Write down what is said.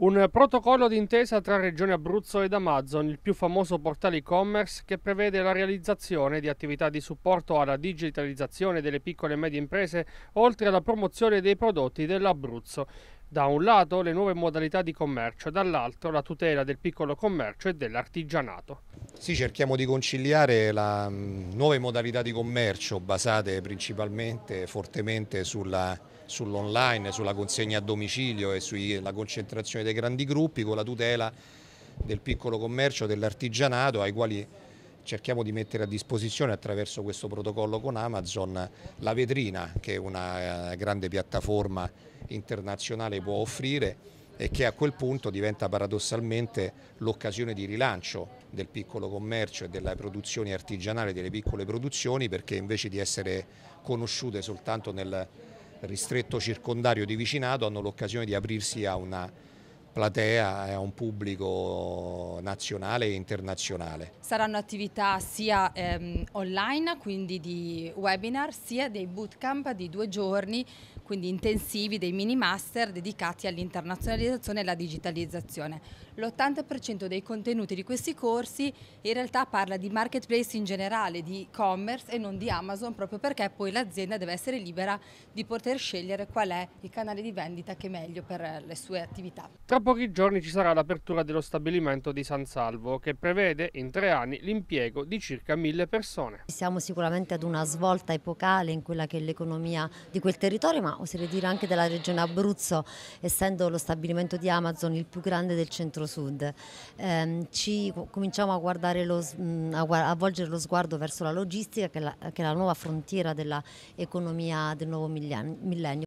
Un protocollo d'intesa tra Regione Abruzzo ed Amazon, il più famoso portale e-commerce che prevede la realizzazione di attività di supporto alla digitalizzazione delle piccole e medie imprese, oltre alla promozione dei prodotti dell'Abruzzo. Da un lato le nuove modalità di commercio, dall'altro la tutela del piccolo commercio e dell'artigianato. Sì, cerchiamo di conciliare le mm, nuove modalità di commercio basate principalmente fortemente sulla sull'online, sulla consegna a domicilio e sulla concentrazione dei grandi gruppi con la tutela del piccolo commercio, dell'artigianato ai quali cerchiamo di mettere a disposizione attraverso questo protocollo con Amazon la vetrina che una eh, grande piattaforma internazionale può offrire e che a quel punto diventa paradossalmente l'occasione di rilancio del piccolo commercio e delle produzioni artigianali, delle piccole produzioni, perché invece di essere conosciute soltanto nel ristretto circondario di vicinato hanno l'occasione di aprirsi a una platea e a un pubblico nazionale e internazionale. Saranno attività sia ehm, online, quindi di webinar, sia dei bootcamp di due giorni, quindi intensivi, dei mini master dedicati all'internazionalizzazione e alla digitalizzazione. L'80% dei contenuti di questi corsi in realtà parla di marketplace in generale, di e-commerce e non di Amazon, proprio perché poi l'azienda deve essere libera di poter scegliere qual è il canale di vendita che è meglio per le sue attività. Troppo pochi giorni ci sarà l'apertura dello stabilimento di San Salvo che prevede in tre anni l'impiego di circa mille persone. Siamo sicuramente ad una svolta epocale in quella che è l'economia di quel territorio ma oserei dire anche della regione Abruzzo essendo lo stabilimento di Amazon il più grande del centro-sud. Ehm, ci cominciamo a, lo, mm, a, volgere lo sguardo verso la logistica che è la, che è la nuova frontiera dell'economia del nuovo millennio.